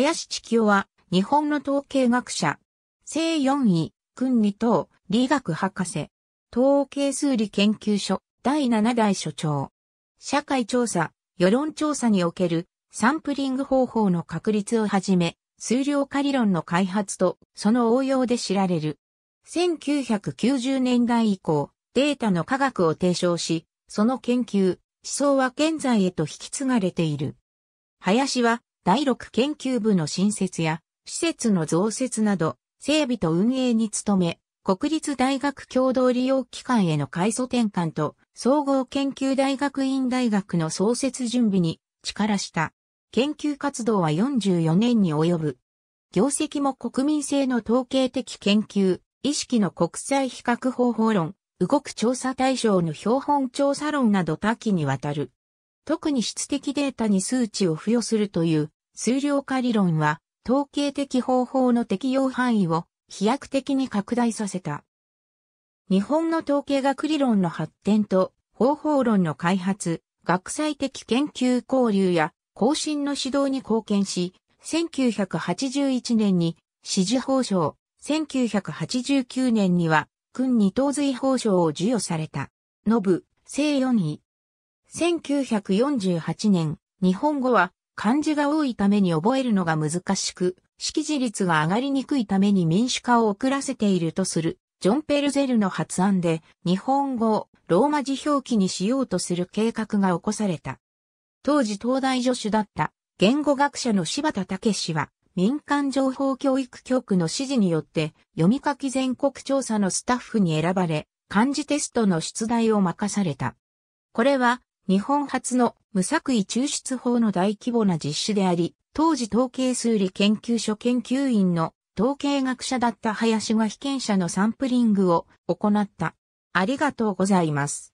林地球は、日本の統計学者。正四位、君二等、理学博士。統計数理研究所、第七代所長。社会調査、世論調査における、サンプリング方法の確立をはじめ、数量化理論の開発と、その応用で知られる。1990年代以降、データの科学を提唱し、その研究、思想は現在へと引き継がれている。林は第6研究部の新設や、施設の増設など、整備と運営に努め、国立大学共同利用機関への改祖転換と、総合研究大学院大学の創設準備に力した。研究活動は44年に及ぶ。業績も国民性の統計的研究、意識の国際比較方法論、動く調査対象の標本調査論など多岐にわたる。特に質的データに数値を付与するという数量化理論は、統計的方法の適用範囲を飛躍的に拡大させた。日本の統計学理論の発展と方法論の開発、学際的研究交流や更新の指導に貢献し、1981年に支持報奨、1989年には、君に等髄報奨を授与された。ノブ、正四位。1948年、日本語は漢字が多いために覚えるのが難しく、識字率が上がりにくいために民主化を遅らせているとする、ジョン・ペルゼルの発案で、日本語をローマ字表記にしようとする計画が起こされた。当時東大助手だった言語学者の柴田武氏は、民間情報教育局の指示によって読み書き全国調査のスタッフに選ばれ、漢字テストの出題を任された。これは日本初の無作為抽出法の大規模な実施であり、当時統計数理研究所研究員の統計学者だった林が被験者のサンプリングを行った。ありがとうございます。